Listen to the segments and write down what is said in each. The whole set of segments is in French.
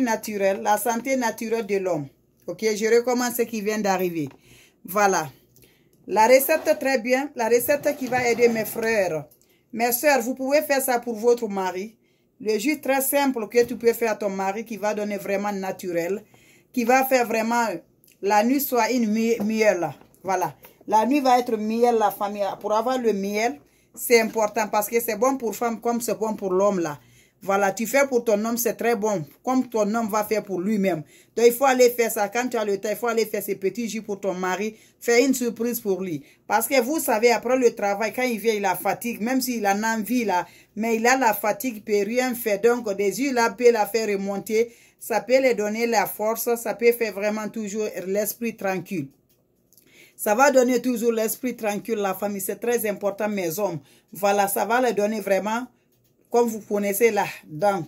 naturel, la santé naturelle de l'homme. Ok, je recommence ce qui vient d'arriver. Voilà. La recette, très bien. La recette qui va aider mes frères. Mes soeurs, vous pouvez faire ça pour votre mari. Le jus très simple que tu peux faire à ton mari qui va donner vraiment naturel. Qui va faire vraiment la nuit soit une miel. Voilà. La nuit va être miel, la famille. Pour avoir le miel, c'est important parce que c'est bon pour femme comme c'est bon pour l'homme là. Voilà, tu fais pour ton homme, c'est très bon, comme ton homme va faire pour lui-même. Donc, il faut aller faire ça. Quand tu as le temps, il faut aller faire ces petits jus pour ton mari. Fais une surprise pour lui. Parce que vous savez, après le travail, quand il vient, il a fatigue. Même s'il en a envie, là, mais il a la fatigue, il peut rien faire. Donc, des yeux, là, peut la faire remonter. Ça peut lui donner la force. Ça peut faire vraiment toujours l'esprit tranquille. Ça va donner toujours l'esprit tranquille, la famille. C'est très important, mes hommes. Voilà, ça va leur donner vraiment comme vous connaissez là, donc,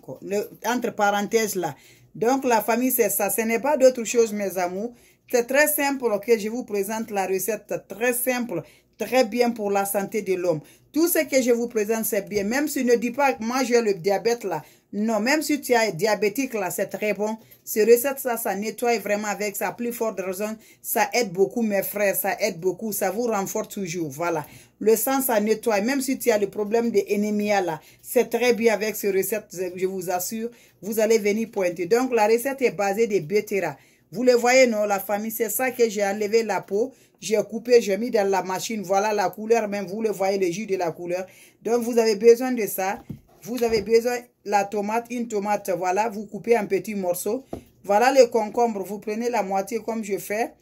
entre parenthèses là. Donc, la famille, c'est ça. Ce n'est pas d'autre chose, mes amours. C'est très simple que je vous présente la recette. Très simple très bien pour la santé de l'homme. Tout ce que je vous présente, c'est bien. Même si ne dis pas, moi j'ai le diabète là. Non, même si tu es diabétique là, c'est très bon. Ces recettes ça, ça nettoie vraiment avec sa plus forte raison. Ça aide beaucoup mes frères, ça aide beaucoup, ça vous renforce toujours. Voilà. Le sang, ça nettoie. Même si tu as le problème de anémia là, c'est très bien avec ces recette, je vous assure. Vous allez venir pointer. Donc la recette est basée des betteraves vous le voyez, non, la famille, c'est ça que j'ai enlevé la peau. J'ai coupé, j'ai mis dans la machine. Voilà la couleur, même vous le voyez, le jus de la couleur. Donc, vous avez besoin de ça. Vous avez besoin la tomate, une tomate, voilà. Vous coupez un petit morceau. Voilà le concombre. Vous prenez la moitié comme je fais.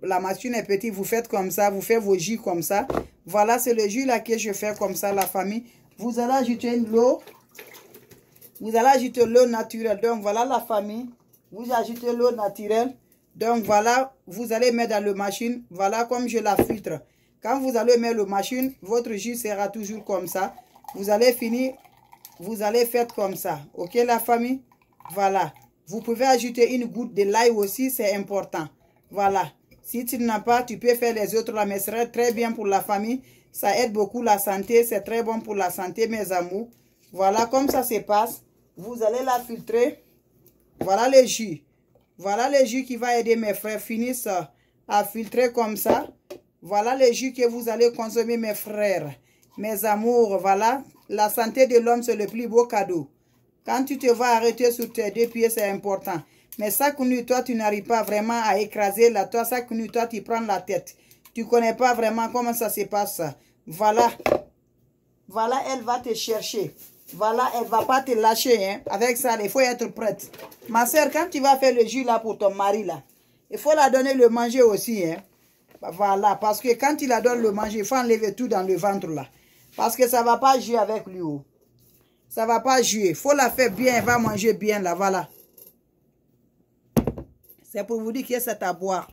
La machine est petite, vous faites comme ça. Vous faites vos jus comme ça. Voilà, c'est le jus là que je fais comme ça, la famille. Vous allez ajouter l'eau. Vous allez ajouter l'eau naturelle. Donc, voilà la famille vous ajoutez l'eau naturelle. Donc voilà, vous allez mettre dans le machine. Voilà comme je la filtre. Quand vous allez mettre le machine, votre jus sera toujours comme ça. Vous allez finir, vous allez faire comme ça. Ok la famille Voilà. Vous pouvez ajouter une goutte de l'ail aussi, c'est important. Voilà. Si tu n'as pas, tu peux faire les autres là, mais ce serait très bien pour la famille. Ça aide beaucoup la santé, c'est très bon pour la santé, mes amours. Voilà comme ça se passe. Vous allez la filtrer. Voilà le jus. Voilà le jus qui va aider mes frères. Finissent euh, à filtrer comme ça. Voilà le jus que vous allez consommer, mes frères. Mes amours, voilà. La santé de l'homme, c'est le plus beau cadeau. Quand tu te vas arrêter sur tes deux pieds, c'est important. Mais ça que toi, tu n'arrives pas vraiment à écraser la toi. Ça connu toi, tu prends la tête. Tu connais pas vraiment comment ça se passe. Voilà. Voilà, elle va te chercher. Voilà, elle ne va pas te lâcher. Hein. Avec ça, il faut être prête. Ma sœur, quand tu vas faire le jus là pour ton mari, là, il faut la donner le manger aussi. Hein. Voilà, parce que quand il la donne le manger, il faut enlever tout dans le ventre là. Parce que ça ne va pas jouer avec lui. oh. Ça ne va pas jouer. Il faut la faire bien, elle va manger bien là, voilà. C'est pour vous dire qu'il y a cet boire.